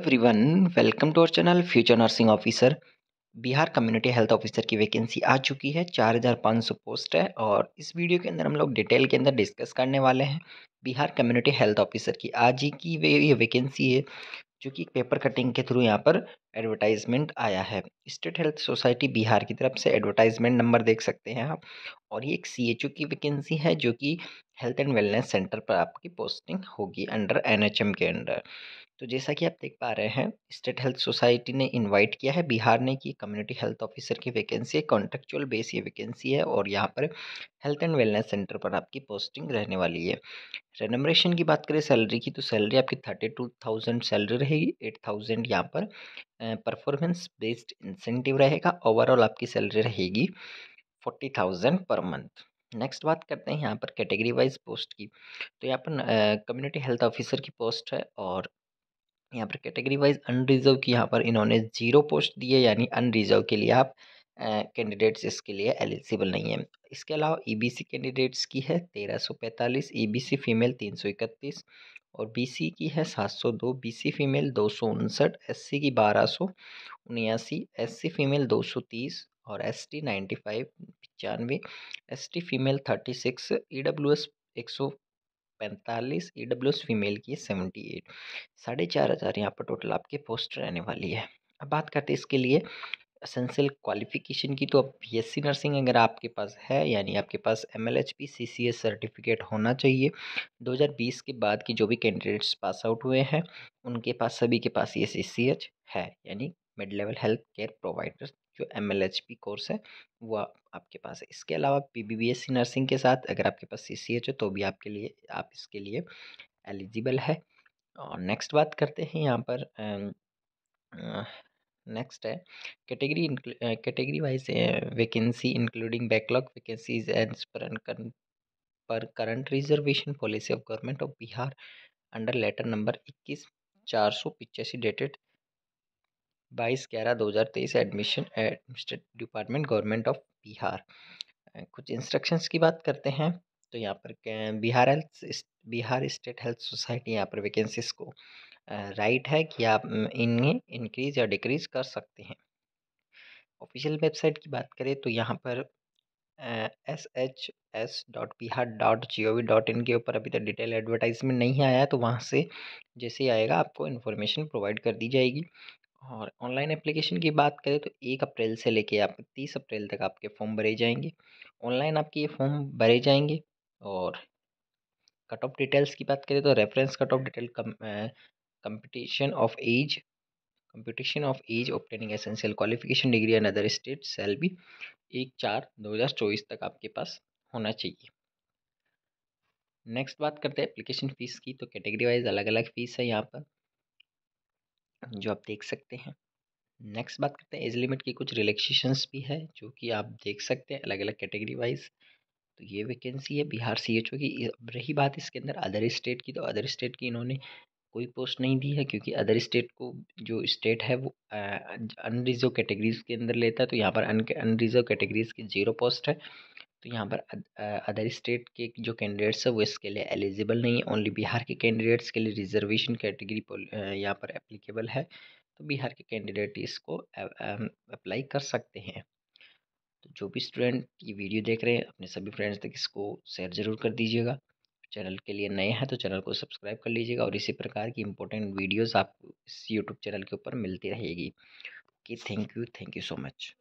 Everyone welcome to our channel future nursing officer Bihar community health officer की vacancy आ चुकी है 4500 पोस्ट है और इस वीडियो के अंदर हम लोग डिटेल के अंदर डिस्कस करने वाले हैं बिहार कम्युनिटी हेल्थ ऑफिसर की आज ही की वे ये वैकेंसी है जो कि पेपर कटिंग के थ्रू यहाँ पर एडवर्टाइजमेंट आया है स्टेट हेल्थ सोसाइटी बिहार की तरफ से एडवर्टाइजमेंट नंबर देख सकते हैं आप और ये एक सी की वैकेंसी है जो कि हेल्थ एंड वेलनेस सेंटर पर आपकी पोस्टिंग होगी अंडर एनएचएम के अंडर तो जैसा कि आप देख पा रहे हैं स्टेट हेल्थ सोसाइटी ने इनवाइट किया है बिहार ने कि कम्युनिटी हेल्थ ऑफिसर की वैकेंसी है कॉन्ट्रेक्चुअल बेस ये वैकेंसी है और यहाँ पर हेल्थ एंड वेलनेस सेंटर पर आपकी पोस्टिंग रहने वाली है रेनमरेशन की बात करें सैलरी की तो सैलरी आपकी थर्टी टू थाउजेंड सैलरी रहेगी एट थाउजेंड यहाँ पर परफॉर्मेंस बेस्ड इंसेंटिव रहेगा ओवरऑल आपकी सैलरी रहेगी forty thousand per month next बात करते हैं यहाँ पर कैटेगरी वाइज पोस्ट की तो यहाँ पर कम्युनिटी हेल्थ ऑफिसर की पोस्ट है और यहाँ पर कैटेगरी वाइज अनरिजर्व की यहाँ पर इन्होंने जीरो पोस्ट दी है यानी अनरिजर्व के लिए आप कैंडिडेट्स इसके लिए एलिजिबल नहीं है इसके अलावा ईबीसी e कैंडिडेट्स की है तेरह सौ पैंतालीस ईबीसी e फीमेल तीन सौ इकतीस और बीसी की है सात सौ दो बीसी फीमेल दो सौ उनसठ एससी की बारह सौ उन्यासी एससी फीमेल दो सौ तीस और एस टी नाइन्टी फाइव पचानवे S T female thirty six E W S एक सौ पैंतालीस ई डब्ल्यू एस फीमेल की सेवेंटी एट साढ़े चार हज़ार यहाँ पर टोटल आपके पोस्ट रहने वाली है अब बात करते हैं इसके लिए असेंशियल क्वालिफिकेशन की तो अब बीएससी नर्सिंग अगर आपके पास है यानी आपके पास M L H P C C S certificate होना चाहिए 2020 के बाद की जो भी कैंडिडेट्स पास आउट हुए हैं उनके पास सभी के पास ये सी सी एच है यानी mid level health care provider जो M L H P course है वो आपके पास है इसके अलावा P B B S C nursing के साथ अगर आपके पास सी सी एच हो तो भी आपके लिए आप इसके लिए एलिजिबल है और नेक्स्ट बात करते हैं यहाँ पर नेक्स्ट है category category wise vacancy including backlog vacancies and per per current reservation policy of government of Bihar under letter number इक्कीस चार सौ पिचासी डेटेड बाईस ग्यारह दो हज़ार तेईस admission administrate department government of Bihar कुछ इंस्ट्रक्शंस की बात करते हैं तो यहाँ पर Bihar health Bihar state health society यहाँ पर वैकेंसीज को राइट है कि आप इन्हें इंक्रीज या डिक्रीज कर सकते हैं ऑफिशियल वेबसाइट की बात करें तो यहाँ पर S H S dot Bihar dot G O V dot in के ऊपर अभी तक डिटेल एडवर्टाइजमेंट नहीं आया है तो वहाँ से जैसे ही आएगा आपको इन्फॉर्मेशन प्रोवाइड कर दी जाएगी और ऑनलाइन एप्लीकेशन की बात करें तो एक अप्रैल से लेके आप तीस अप्रैल तक आपके फॉर्म भरे जाएंगे ऑनलाइन आपके ये फॉर्म भरे जाएंगे और कट ऑफ डिटेल्स की बात करें तो reference cut off detail competition of age competition of age obtaining essential qualification degree and other state cell भी एक चार दो हज़ार चौबीस तक आपके पास होना चाहिए। नेक्स्ट बात करते हैं एप्लीकेशन फ़ीस की तो कैटेगरी वाइज़ अलग-अलग फ़ीस है यहाँ पर। जो आप देख सकते हैं नेक्स्ट बात करते हैं एज लिमिट की कुछ रिलेक्सेशंस भी है जो कि आप देख सकते हैं अलग अलग कैटेगरी वाइज तो ये वैकेंसी है बिहार सी एच ओ की रही बात इसके अंदर अदर स्टेट की तो अदर स्टेट की इन्होंने कोई पोस्ट नहीं दी है क्योंकि अदर स्टेट को जो स्टेट है वो अनरिजर्व कैटेगरीज के अंदर लेता है तो यहाँ पर अनरिजर्व कैटेगरीज की जीरो पोस्ट है तो यहाँ पर अदर स्टेट के जो कैंडिडेट्स है वो इसके लिए एलिजिबल नहीं है ओनली बिहार के कैंडिडेट्स के लिए रिजर्वेशन कैटेगरी यहाँ पर एप्लीकेबल है तो बिहार के कैंडिडेट इसको अप्लाई कर सकते हैं तो जो भी स्टूडेंट ये वीडियो देख रहे हैं अपने सभी फ्रेंड्स तक इसको शेयर ज़रूर कर दीजिएगा चैनल के लिए नए हैं तो चैनल को सब्सक्राइब कर लीजिएगा और इसी प्रकार की इंपॉर्टेंट वीडियोस आपको इस यूट्यूब चैनल के ऊपर मिलती रहेगी okay thank you thank you so much